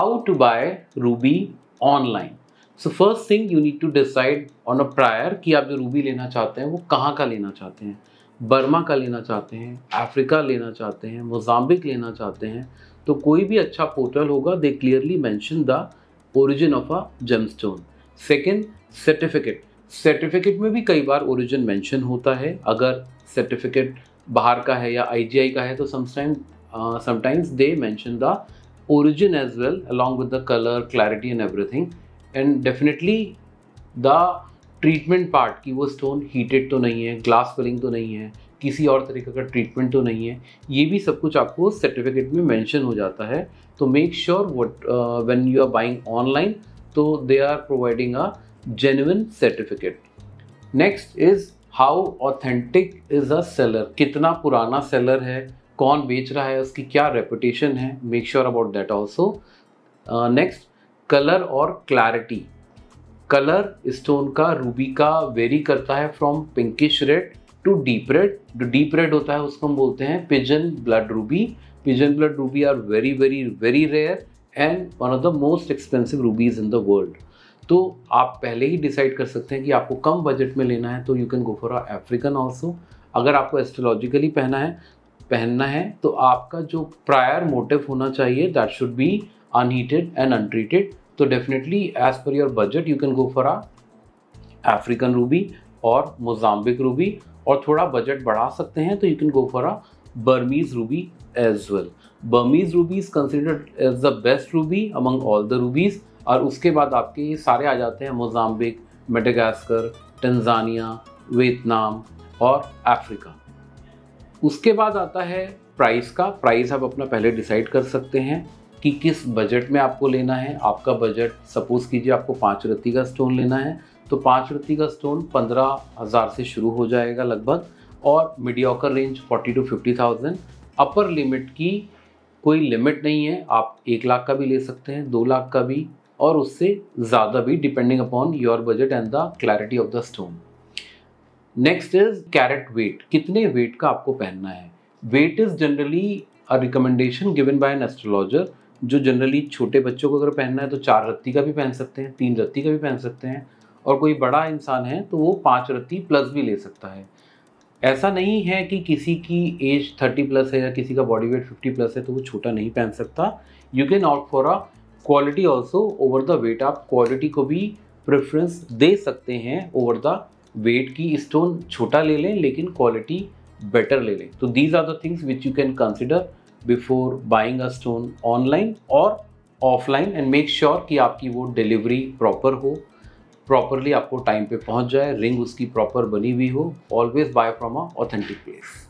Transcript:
how to buy Ruby online. So first thing you need to decide on a prior कि आप जो Ruby लेना चाहते हैं वो कहाँ का लेना चाहते हैं बर्मा का लेना चाहते हैं अफ्रीका लेना चाहते हैं मोजाम्बिक लेना चाहते हैं तो कोई भी अच्छा पोर्टल होगा they clearly mention the origin of a gemstone second second certificate certificate में भी कई बार ओरिजिन मेंशन होता है अगर सर्टिफिकेट बाहर का है या आईजीआई का है तो sometime sometimes they mention the origin as well along with the color clarity and everything and definitely the treatment part कि वो स्टोन हीटेड तो नहीं है ग्लास कलिंग तो नहीं है किसी और तरीके का ट्रीटमेंट तो नहीं है ये भी सब कुछ आपको सर्टिफिकेट में मेंशन हो जाता है तो make sure what when you are buying online तो they are providing a genuine certificate next is how authentic is a seller कितना पुराना सेलर है कौन बेच रहा है उसकी क्या रेपुटेशन है make sure about that also next colour और क्लैरिटी कलर स्टोन का रूबी का वेरी करता है from pinkish red to deep red जो डीप रेड होता है उसको हम बोलते हैं pigeon blood ruby pigeon blood ruby are very very very rare and one of the most expensive rubies in the world तो आप पहले ही डिसाइड कर सकते हैं कि आपको कम बजट में लेना है तो you can go for African also अगर आपको एस्ट्रोलॉजिकली पहना है पहनना है तो आपका जो प्रायर मोटिव होना चाहिए that should be unheated and untreated तो definitely as per your budget you can go for a African ruby और मोजाम्बिक रूबी और थोड़ा बजट बढ़ा सकते हैं तो you can go for a Burmese ruby as well Burmese rubies considered as the best ruby among all the rubies और उसके बाद आपके ये सारे आ जाते हैं मोजाम्बिक मेडागास्कर टनजानिया वियतनाम और अफ्रीका उसके बाद आता है प्राइस का प्राइस आप अपना पहले डिसाइड कर सकते हैं कि किस बजट में आपको लेना है आपका बजट सपोज़ कीजिए आपको पाँच रत्ती का स्टोन लेना है तो पाँच रत्ती का स्टोन पंद्रह हज़ार से शुरू हो जाएगा लगभग और mediocre range forty to fifty thousand upper limit की कोई लिमिट नहीं है आप एक लाख का भी ले सकते हैं दो लाख का भी और उससे ज़्यादा भी depending upon your budget and the clarity of the stone next is carat weight कितने वेट का आपको पहनना है weight is generally a recommendation given by an astrologer जो जनरली छोटे बच्चों को अगर पहनना है तो चार रत्ती का भी पहन सकते हैं तीन रत्ती का भी पहन सकते हैं और कोई बड़ा इंसान है तो वो पाँच रत्ती प्लस भी ले सकता है ऐसा नहीं है कि किसी की एज थर्टी प्लस है या किसी का बॉडी वेट फिफ्टी प्लस है तो वो छोटा नहीं पहन सकता you can opt for a quality also over the weight आप क्वालिटी को भी प्रेफरेंस दे सकते हैं ओवर द वेट की स्टोन छोटा ले लें लेकिन क्वालिटी बेटर ले लें तो these are the things which you can consider before buying a stone online और ऑफलाइन एंड मेक श्योर कि आपकी वो डिलीवरी प्रॉपर हो प्रॉपरली आपको टाइम पे पहुंच जाए रिंग उसकी प्रॉपर बनी हुई हो always buy from a authentic place